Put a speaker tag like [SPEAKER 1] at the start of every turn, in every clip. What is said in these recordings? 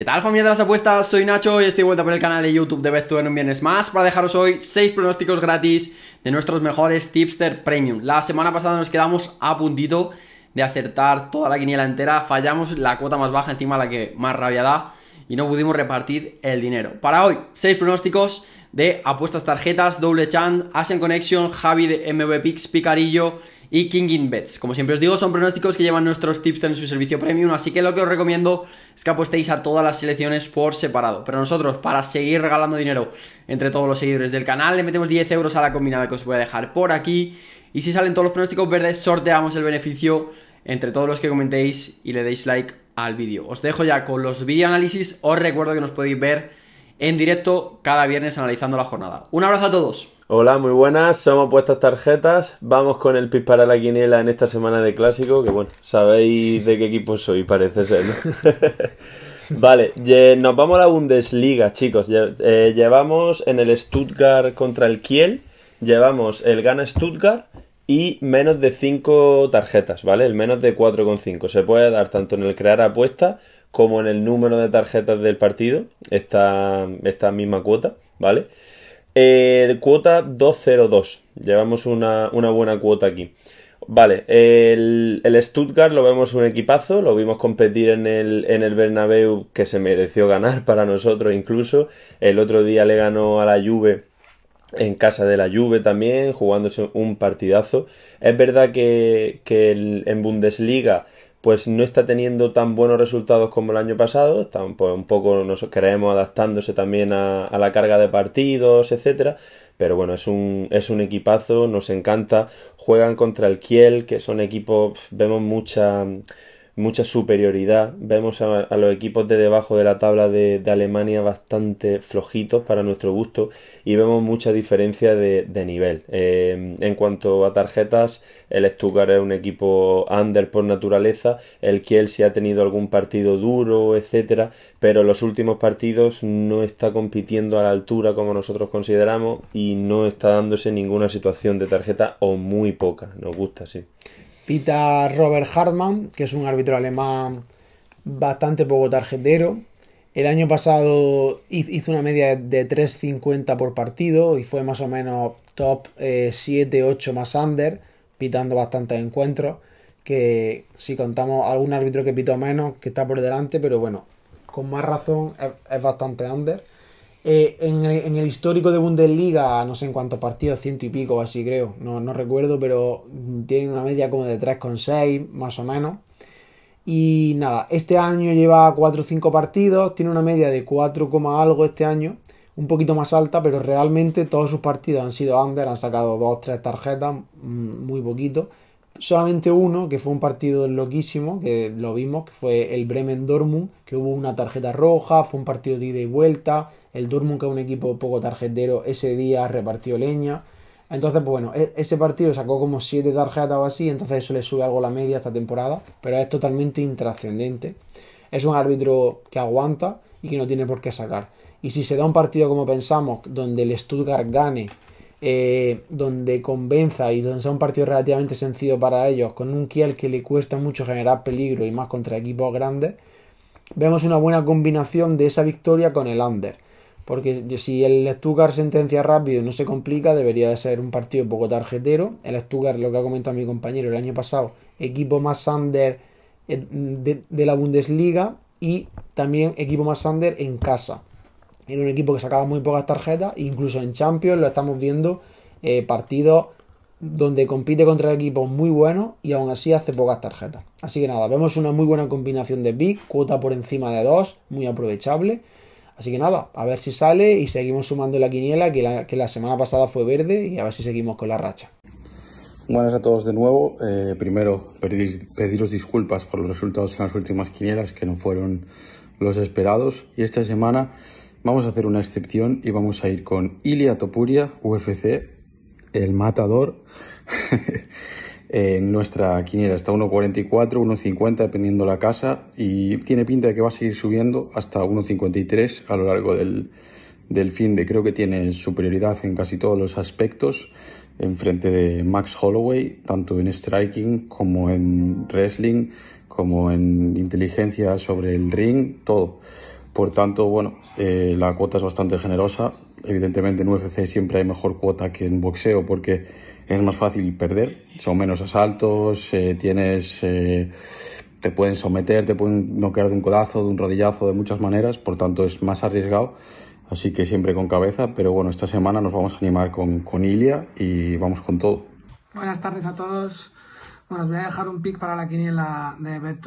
[SPEAKER 1] ¿Qué tal familia de las apuestas? Soy Nacho y estoy vuelta por el canal de YouTube de BetTube en un viernes más para dejaros hoy 6 pronósticos gratis de nuestros mejores Tipster Premium. La semana pasada nos quedamos a puntito de acertar toda la quiniela entera, fallamos la cuota más baja encima la que más rabia da y no pudimos repartir el dinero. Para hoy, 6 pronósticos de apuestas tarjetas, doble chan, Asian Connection, Javi de MVPix, Picarillo y King Bets. Como siempre os digo, son pronósticos que llevan nuestros tips en su servicio premium, así que lo que os recomiendo es que apostéis a todas las selecciones por separado. Pero nosotros, para seguir regalando dinero entre todos los seguidores del canal, le metemos 10 euros a la combinada que os voy a dejar por aquí. Y si salen todos los pronósticos verdes, sorteamos el beneficio entre todos los que comentéis y le deis like al vídeo. Os dejo ya con los videoanálisis. Os recuerdo que nos podéis ver en directo cada viernes analizando la jornada.
[SPEAKER 2] Un abrazo a todos. Hola, muy buenas, somos Puestas Tarjetas. Vamos con el pis para la quiniela en esta semana de clásico, que bueno, sabéis de qué equipo soy, parece ser. vale, nos vamos a la Bundesliga, chicos. Eh, llevamos en el Stuttgart contra el Kiel, llevamos el Gana Stuttgart y menos de 5 tarjetas, ¿vale? El menos de 4,5. Se puede dar tanto en el crear apuesta como en el número de tarjetas del partido, esta, esta misma cuota, ¿vale? Eh, cuota 202, llevamos una, buena cuota aquí. Vale, el, Stuttgart lo vemos un equipazo, lo vimos competir en el, en Bernabéu que se mereció ganar para nosotros incluso. El otro día le ganó a la Juve en casa de la Juve también, jugándose un partidazo. Es verdad que, en Bundesliga pues no está teniendo tan buenos resultados como el año pasado, están un poco nos creemos adaptándose también a, a, la carga de partidos, etcétera, pero bueno, es un, es un equipazo, nos encanta, juegan contra el Kiel, que son equipos, vemos mucha mucha superioridad. Vemos a, los equipos de debajo de la tabla de, Alemania bastante flojitos para nuestro gusto y vemos mucha diferencia de, nivel. Eh, en cuanto a tarjetas, el Stuttgart es un equipo under por naturaleza, el Kiel si ha tenido algún partido duro, etcétera, pero los últimos partidos no está compitiendo a la altura como nosotros consideramos y no está dándose ninguna situación de tarjeta o muy poca, nos gusta, sí. Pita
[SPEAKER 3] Robert Hartmann, que es un árbitro alemán bastante poco tarjetero. El año pasado hizo una media de 3.50 por partido y fue más o menos top 7, eh, 8 más under, pitando bastantes encuentros. Que si contamos algún árbitro que pitó menos, que está por delante, pero bueno, con más razón es bastante under. Eh, en, el, histórico de Bundesliga, no sé en cuántos partidos, ciento y pico o así creo, no, no recuerdo, pero tiene una media como de 3,6 más o menos. Y nada, este año lleva 4 o 5 partidos, tiene una media de 4, algo este año, un poquito más alta, pero realmente todos sus partidos han sido under, han sacado 2, 3 tarjetas, mm, muy poquito solamente uno, que fue un partido loquísimo, que lo vimos, que fue el Bremen dormund que hubo una tarjeta roja, fue un partido de ida y vuelta, el Dormund, que es un equipo poco tarjetero, ese día repartió leña. Entonces, pues bueno, e-, ese partido sacó como siete tarjetas o así, entonces eso le sube algo la media esta temporada, pero es totalmente intrascendente. Es un árbitro que aguanta y que no tiene por qué sacar. Y si se da un partido como pensamos, donde el Stuttgart gane eh, donde convenza y donde sea un partido relativamente sencillo para ellos, con un Kiel que le cuesta mucho generar peligro y más contra equipos grandes, vemos una buena combinación de esa victoria con el under. Porque si el Stuttgart sentencia rápido y no se complica, debería de ser un partido poco tarjetero. El Stuttgart, lo que ha comentado mi compañero el año pasado, equipo más under de la Bundesliga y también equipo más under en casa. ...en un equipo que sacaba muy pocas tarjetas, incluso en Champions lo estamos viendo eh, ...partido... donde compite contra equipos muy buenos y aún así hace pocas tarjetas. Así que nada, vemos una muy buena combinación de Big... cuota por encima de dos, muy aprovechable. Así que nada, a ver si sale y seguimos sumando la quiniela que la, semana pasada fue verde y a ver si seguimos con la racha.
[SPEAKER 4] Buenas a todos de nuevo. Eh, primero, pediros disculpas por los resultados en las últimas quinielas que no fueron los esperados. Y esta semana Vamos a hacer una excepción y vamos a ir con Ilia Topuria, UFC, el matador. en nuestra quiniela está 1.44, 1.50 dependiendo la casa y tiene pinta de que va a seguir subiendo hasta 1.53 a lo largo del, del fin de creo que tiene superioridad en casi todos los aspectos en frente de Max Holloway, tanto en striking como en wrestling, como en inteligencia sobre el ring, todo. Por tanto, bueno, eh, la cuota es bastante generosa. Evidentemente en UFC siempre hay mejor cuota que en boxeo porque es más fácil perder. Son menos asaltos, eh, tienes, eh, te pueden someter, te pueden noquear de un codazo, de un rodillazo, de muchas maneras. Por tanto, es más arriesgado. Así que siempre con cabeza. Pero bueno, esta semana nos vamos a animar con, Ilia y vamos con todo.
[SPEAKER 5] Buenas tardes a todos. Bueno, os voy a dejar un pick para la quiniela de bet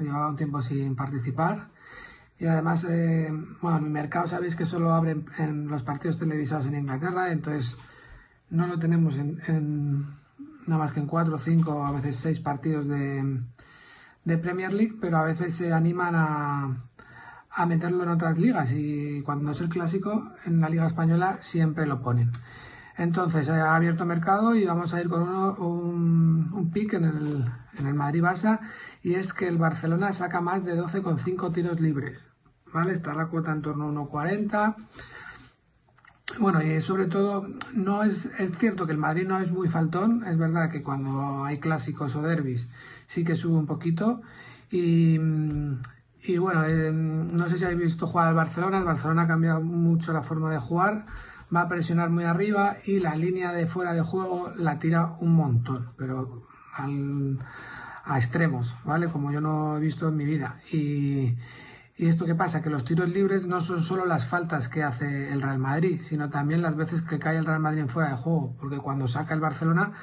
[SPEAKER 5] Llevaba un tiempo sin participar y además, eh, bueno, mi mercado sabéis que solo abre en los partidos televisados en Inglaterra, entonces no lo tenemos en, nada más que en cuatro, cinco, a veces seis partidos de, Premier League, pero a veces se animan a, a meterlo en otras ligas y cuando es el clásico en la liga española siempre lo ponen. Entonces, eh, ha abierto mercado y vamos a ir con un, pique pick en el, en el Madrid-Barça y es que el Barcelona saca más de 12,5 tiros libres. ¿vale? Está la cuota en torno a 1,40. Bueno, y sobre todo, no es, cierto que el Madrid no es muy faltón. Es verdad que cuando hay clásicos o derbis sí que sube un poquito. Y, bueno, eh, no sé si habéis visto jugar al Barcelona. El Barcelona ha cambiado mucho la forma de jugar va a presionar muy arriba y la línea de fuera de juego la tira un montón, pero a extremos, ¿vale? Como yo no he visto en mi vida. Y, esto qué pasa, que los tiros libres no son solo las faltas que hace el Real Madrid, sino también las veces que cae el Real Madrid en fuera de juego, porque cuando saca el Barcelona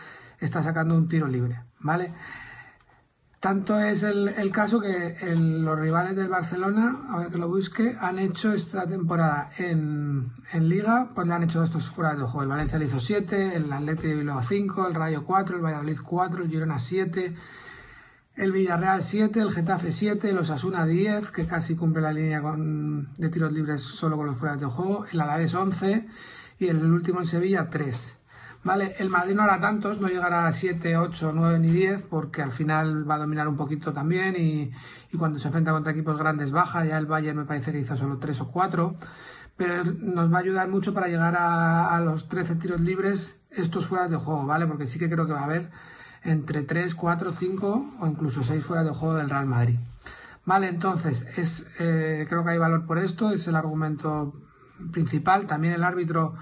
[SPEAKER 5] está sacando un tiro libre, ¿vale? Tanto es el, caso que los rivales del Barcelona, a ver que lo busque, han hecho esta temporada en, Liga, pues han hecho estos fuera de juego. El Valencia le hizo 7, el Atleti de Bilbao 5, el Rayo 4, el Valladolid 4, el Girona 7, el Villarreal 7, el Getafe 7, los Osasuna 10, que casi cumple la línea de tiros libres solo con los fuera de juego, el Alavés 11 y el último en Sevilla 3. Vale, el Madrid no hará tantos, no llegará a 7, 8, 9 ni 10, porque al final va a dominar un poquito también y, cuando se enfrenta contra equipos grandes baja, ya el Bayern me parece que hizo solo 3 o 4, pero nos va a ayudar mucho para llegar a, los 13 tiros libres, estos fuera de juego, ¿vale? Porque sí que creo que va a haber entre 3, 4, 5 o incluso 6 fuera de juego del Real Madrid. Vale, entonces, es, eh, creo que hay valor por esto, es el argumento principal. También el árbitro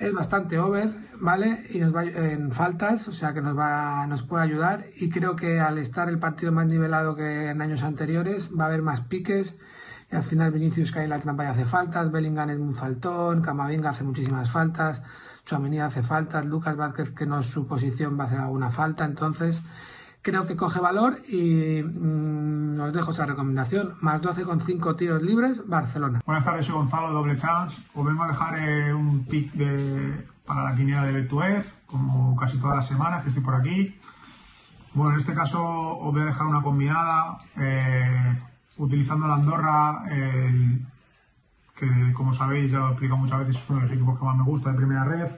[SPEAKER 5] es bastante over, ¿vale? Y nos va en faltas, o sea que nos va, nos puede ayudar. Y creo que al estar el partido más nivelado que en años anteriores, va a haber más piques. Y al final Vinicius cae en la trampa hace faltas, Bellingham es un faltón, Camavinga hace muchísimas faltas, Chuamenía hace faltas, Lucas Vázquez, que no es su posición, va a hacer alguna falta. Entonces, creo que coge valor y mm, os dejo esa recomendación. Más con 12 5 tiros libres,
[SPEAKER 6] Barcelona. Buenas tardes, soy Gonzalo, doble chance. Os vengo a dejar eh, un pick para la quiniela de Betuer, como casi todas las semanas que estoy por aquí. Bueno, en este caso os voy a dejar una combinada eh, utilizando la Andorra, que como sabéis, ya lo he explicado muchas veces, es uno de los equipos que más me gusta de primera red.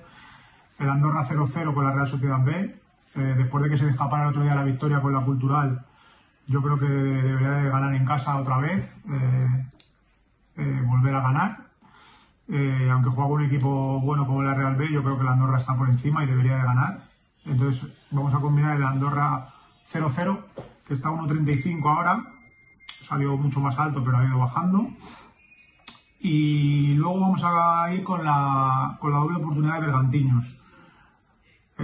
[SPEAKER 6] El Andorra 0-0 con la Real Sociedad B, eh, después de que se le escapara el otro día la victoria con la cultural, yo creo que debería de ganar en casa otra vez, eh, eh, volver a ganar. aunque juega un equipo bueno como la Real B, yo creo que la Andorra está por encima y debería de ganar. Entonces vamos a combinar el Andorra 0-0, que está a 1.35 ahora, salió mucho más alto pero ha ido bajando. Y luego vamos a ir con la, con la doble oportunidad de Bergantiños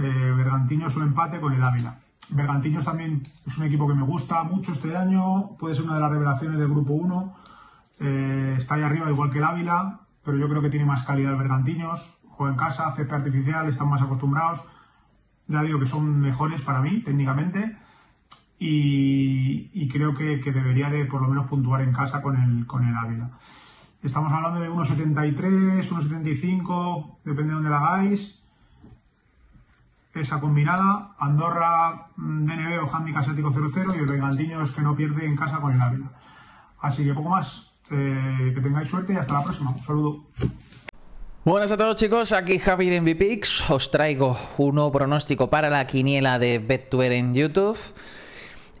[SPEAKER 6] eh, Bergantiños un empate con el Ávila. Bergantiños también es un equipo que me gusta mucho este año, puede ser una de las revelaciones del Grupo 1. Eh, está ahí arriba igual que el Ávila, pero yo creo que tiene más calidad el Bergantiños. Juega en casa, césped artificial, están más acostumbrados. Ya digo que son mejores para mí técnicamente y, creo que, debería de por lo menos puntuar en casa con el, con el Ávila. Estamos hablando de 1,73, 1,75, depende de dónde la hagáis esa combinada. Andorra, mm, DNB o Handicap Casático 0 y el Bengaldiños que no pierde en casa con el Ávila. Así que poco más. Eh, que tengáis suerte y hasta la próxima. Un saludo.
[SPEAKER 1] Buenas a todos chicos, aquí Javi de MVPix. Os traigo un nuevo pronóstico para la quiniela de BetTuer en YouTube.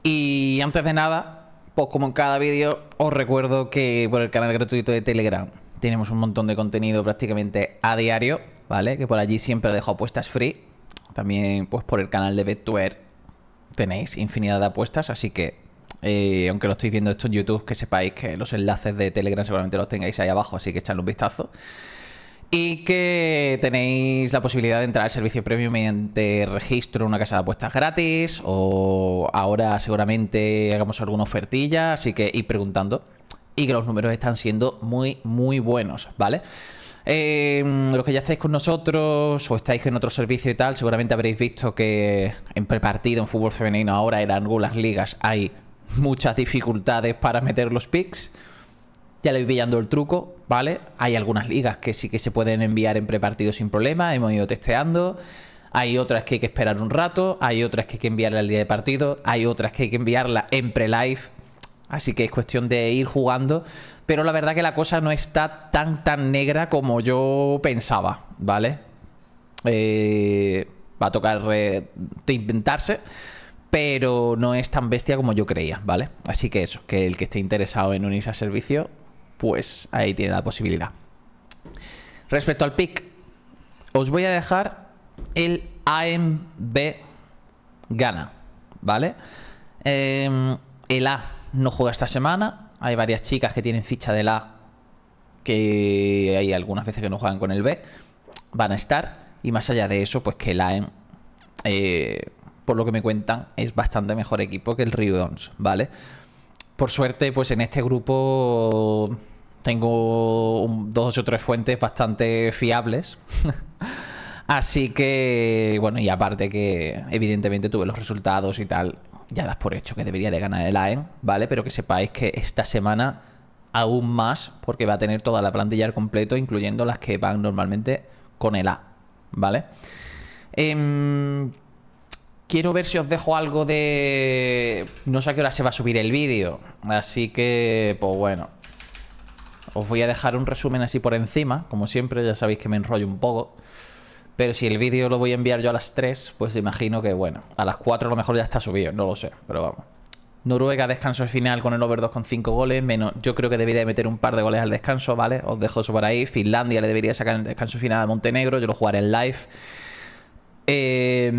[SPEAKER 1] Y antes de nada, pues como en cada vídeo, os recuerdo que por el canal gratuito de Telegram tenemos un montón de contenido prácticamente a diario, ¿vale? Que por allí siempre dejo apuestas free también, pues por el canal de Betware tenéis infinidad de apuestas, así que eh, aunque lo estéis viendo esto en YouTube, que sepáis que los enlaces de Telegram seguramente los tengáis ahí abajo, así que echadle un vistazo. Y que tenéis la posibilidad de entrar al servicio premium mediante registro en una casa de apuestas gratis. O ahora seguramente hagamos alguna ofertilla. Así que ir preguntando. Y que los números están siendo muy, muy buenos, ¿vale? Em, los que ya estáis con nosotros o estáis en otro servicio y tal, seguramente habréis visto que en prepartido, en fútbol femenino, ahora en algunas ligas hay muchas dificultades para meter los picks. Ya le voy pillando el truco, ¿vale? Hay algunas ligas que sí que se pueden enviar en prepartido sin problema, hemos ido testeando. Hay otras que hay que esperar un rato, hay otras que hay que enviarla el día de partido, hay otras que hay que enviarla en pre life Así que es cuestión de ir jugando. Pero la verdad que la cosa no está tan tan negra como yo pensaba, ¿vale? Eh, va a tocar reinventarse. Eh, pero no es tan bestia como yo creía, ¿vale? Así que eso, que el que esté interesado en unirse al servicio, pues ahí tiene la posibilidad. Respecto al pick, os voy a dejar el AMB Gana, ¿vale? Em, el A no juega esta semana. Hay varias chicas que tienen ficha del A, que hay algunas veces que no juegan con el B. Van a estar. Y más allá de eso, pues que el AEM, eh, por lo que me cuentan, es bastante mejor equipo que el dons ¿vale? Por suerte, pues en este grupo tengo dos o tres fuentes bastante fiables. Así que, bueno, y aparte que evidentemente tuve los resultados y tal ya das por hecho que debería de ganar el AEN, ¿vale? Pero que sepáis que esta semana aún más, porque va a tener toda la plantilla al completo, incluyendo las que van normalmente con el A, ¿vale? Em, quiero ver si os dejo algo de... No sé a qué hora se va a subir el vídeo, así que, pues bueno. Os voy a dejar un resumen así por encima, como siempre, ya sabéis que me enrollo un poco. Pero si el vídeo lo voy a enviar yo a las 3, pues imagino que, bueno, a las 4 a lo mejor ya está subido, no lo sé, pero vamos. Noruega descanso final con el over 2 Con 5 goles, menos yo creo que debería meter un par de goles al descanso, ¿vale? Os dejo eso por ahí. Finlandia le debería sacar el descanso final a Montenegro, yo lo jugaré en live. Eh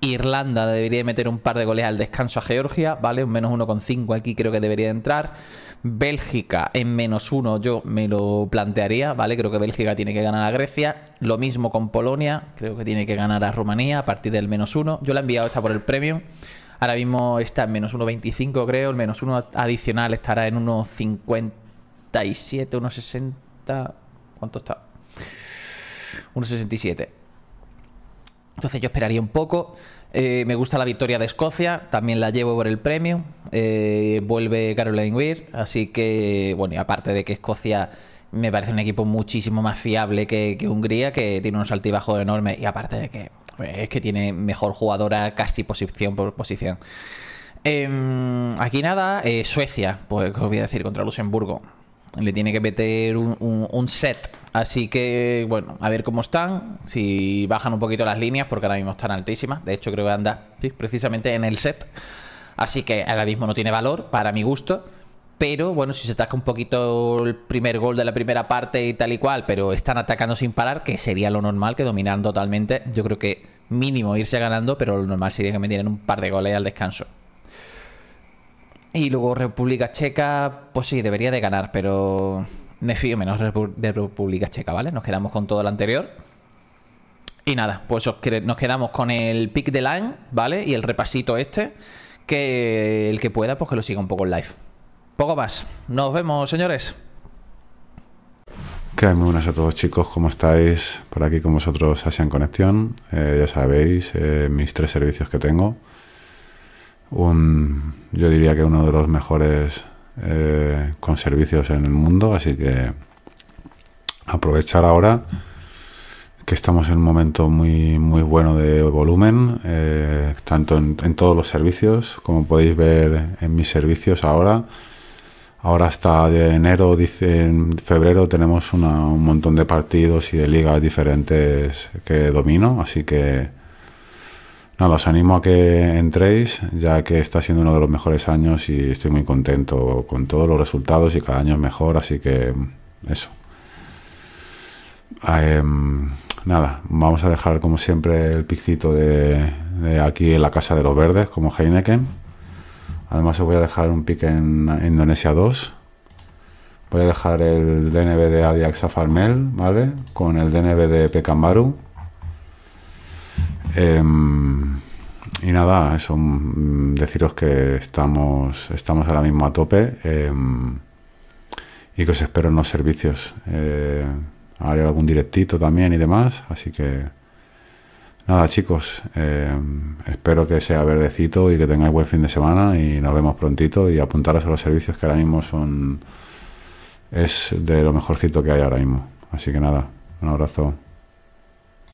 [SPEAKER 1] Irlanda debería meter un par de goles al descanso a Georgia, ¿vale? Un menos 1,5 aquí creo que debería entrar. Bélgica en menos 1 yo me lo plantearía, ¿vale? Creo que Bélgica tiene que ganar a Grecia. Lo mismo con Polonia, creo que tiene que ganar a Rumanía a partir del menos 1. Yo la he enviado esta por el premio. Ahora mismo está en menos 1,25 creo. El menos 1 adicional estará en 1,57, 1,60. ¿Cuánto está? 1,67. Entonces yo esperaría un poco. Eh, me gusta la victoria de Escocia, también la llevo por el premio. Eh, vuelve Caroline Weir, así que, bueno, y aparte de que Escocia me parece un equipo muchísimo más fiable que, Hungría, que tiene unos altibajos enormes, y aparte de que pues, es que tiene mejor jugadora casi posición por posición. Em, aquí nada, eh, Suecia, pues os voy a decir, contra Luxemburgo le tiene que meter un, set. Así que, bueno, a ver cómo están. Si bajan un poquito las líneas, porque ahora mismo están altísimas. De hecho, creo que anda precisamente en el set. Así que ahora mismo no tiene valor, para mi gusto. Pero bueno, si se ataca un poquito el primer gol de la primera parte y tal y cual, pero están atacando sin parar, que sería lo normal que dominaran totalmente. Yo creo que mínimo irse ganando, pero lo normal sería que me dieran un par de goles al descanso. Y luego República Checa, pues sí, debería de ganar, pero me fío menos de República Checa, ¿vale? Nos quedamos con todo lo anterior. Y nada, pues nos quedamos con el pick de line, ¿vale? Y el repasito este, que el que pueda, pues que lo siga un poco en live. Poco más. Nos vemos, señores.
[SPEAKER 7] Que muy buenas a todos chicos, ¿cómo estáis? Por aquí con vosotros Asian Conexión, eh, ya sabéis eh, mis tres servicios que tengo un, yo diría que uno de los mejores eh, con servicios en el mundo, así que aprovechar ahora que estamos en un momento muy, muy bueno de volumen, eh, tanto en, todos los servicios, como podéis ver en mis servicios ahora. Ahora hasta de enero, dice, en febrero, tenemos un montón de partidos y de ligas diferentes que domino, así que Nada, os animo a que entréis, ya que está siendo uno de los mejores años y estoy muy contento con todos los resultados y cada año es mejor, así que eso. Em, nada, vamos a dejar como siempre el picito de, aquí en la Casa de los Verdes, como Heineken. Además os voy a dejar un pic en, Indonesia 2. Voy a dejar el DNB de Adiaxa Farmel, ¿vale? Con el DNB de Pekambaru Em, y nada, eso, mm, deciros que estamos, estamos ahora mismo a tope em, y que os espero en los servicios. Eh, haré algún directito también y demás, así que nada chicos, em, espero que sea verdecito y que tengáis buen fin de semana y nos vemos prontito y apuntaros a los servicios que ahora mismo son es de lo mejorcito que hay ahora mismo. Así que nada, un abrazo.